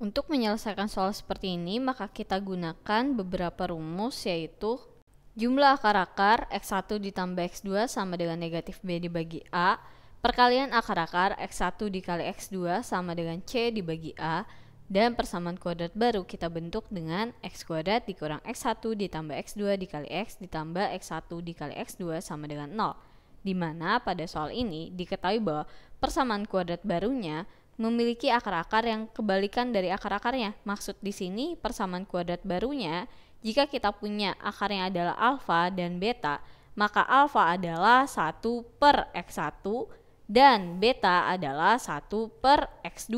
Untuk menyelesaikan soal seperti ini, maka kita gunakan beberapa rumus yaitu jumlah akar-akar X1 ditambah X2 sama dengan negatif B dibagi A, perkalian akar-akar X1 dikali X2 sama dengan C dibagi A, dan persamaan kuadrat baru kita bentuk dengan X kuadrat dikurang X1 ditambah X2 dikali X ditambah X1 dikali X2 sama dengan 0. Dimana pada soal ini diketahui bahwa persamaan kuadrat barunya memiliki akar-akar yang kebalikan dari akar-akarnya. Maksud di sini persamaan kuadrat barunya, jika kita punya akar yang adalah alfa dan beta, maka alfa adalah 1 per x1 dan beta adalah 1 per x2.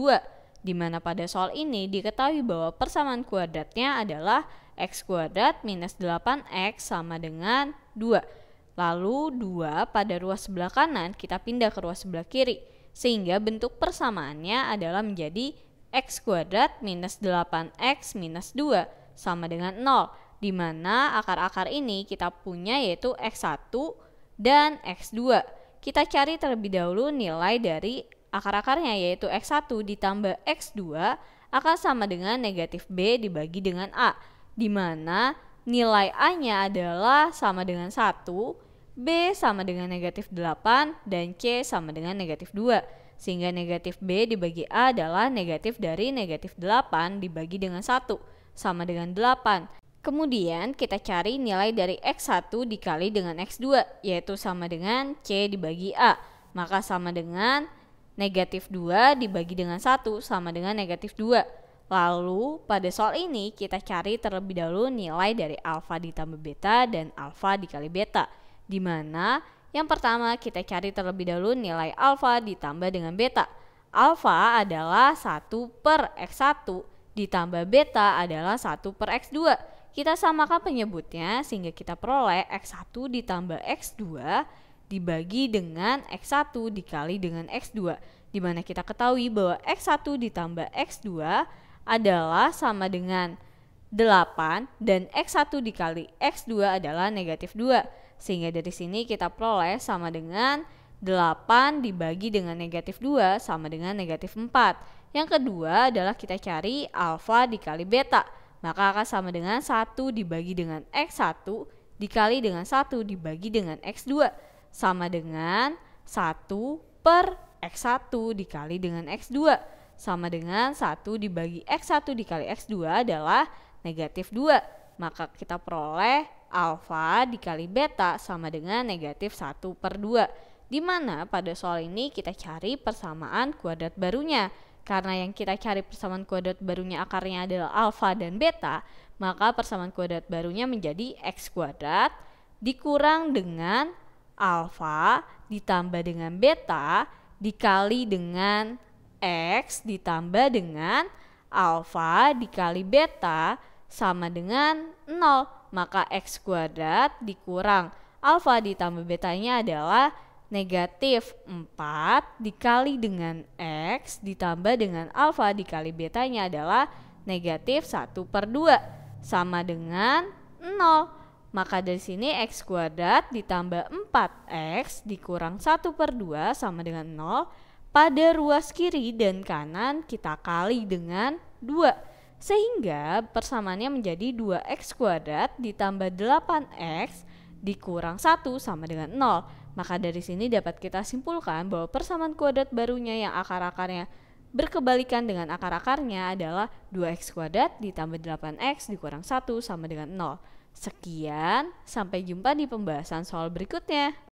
Dimana pada soal ini diketahui bahwa persamaan kuadratnya adalah x kuadrat minus 8x sama dengan 2. Lalu 2 pada ruas sebelah kanan kita pindah ke ruas sebelah kiri sehingga bentuk persamaannya adalah menjadi x kuadrat minus 8x minus 2 sama dengan 0 di mana akar-akar ini kita punya yaitu x1 dan x2 kita cari terlebih dahulu nilai dari akar-akarnya yaitu x1 ditambah x2 akan sama dengan negatif b dibagi dengan a di mana nilai a nya adalah sama dengan 1 B sama dengan negatif 8 dan C sama dengan negatif 2. Sehingga negatif B dibagi A adalah negatif dari negatif 8 dibagi dengan 1, sama dengan 8. Kemudian kita cari nilai dari X1 dikali dengan X2, yaitu sama dengan C dibagi A. Maka sama dengan negatif 2 dibagi dengan 1, sama dengan negatif 2. Lalu pada soal ini kita cari terlebih dahulu nilai dari alfa ditambah beta dan alfa dikali beta di mana yang pertama kita cari terlebih dahulu nilai alfa ditambah dengan beta. Alfa adalah 1 per X1 ditambah beta adalah 1 per X2. Kita samakan penyebutnya sehingga kita peroleh X1 ditambah X2 dibagi dengan X1 dikali dengan X2 di mana kita ketahui bahwa X1 ditambah X2 adalah sama dengan 8 dan X1 dikali X2 adalah negatif 2. Sehingga dari sini kita peroleh sama dengan 8 dibagi dengan negatif 2 sama dengan negatif 4. Yang kedua adalah kita cari alfa dikali beta. Maka akan sama dengan 1 dibagi dengan X1 dikali dengan 1 dibagi dengan X2. Sama dengan 1 per X1 dikali dengan X2. Sama dengan 1 dibagi X1 dikali X2 adalah negatif 2. Maka kita peroleh Alfa dikali beta sama dengan negatif 1 per 2. Di mana pada soal ini kita cari persamaan kuadrat barunya. Karena yang kita cari persamaan kuadrat barunya akarnya adalah alfa dan beta, maka persamaan kuadrat barunya menjadi x kuadrat dikurang dengan alfa ditambah dengan beta dikali dengan x ditambah dengan alfa dikali beta sama dengan 0 maka X kuadrat dikurang alfa ditambah betanya adalah negatif 4 dikali dengan X ditambah dengan alfa dikali betanya adalah negatif 1 per 2 sama dengan 0. Maka dari sini X kuadrat ditambah 4X dikurang 1 per 2 sama dengan 0. Pada ruas kiri dan kanan kita kali dengan 2. Sehingga persamaannya menjadi 2x kuadrat ditambah 8x dikurang 1 sama dengan 0. Maka dari sini dapat kita simpulkan bahwa persamaan kuadrat barunya yang akar-akarnya berkebalikan dengan akar-akarnya adalah 2x kuadrat ditambah 8x dikurang 1 sama dengan 0. Sekian, sampai jumpa di pembahasan soal berikutnya.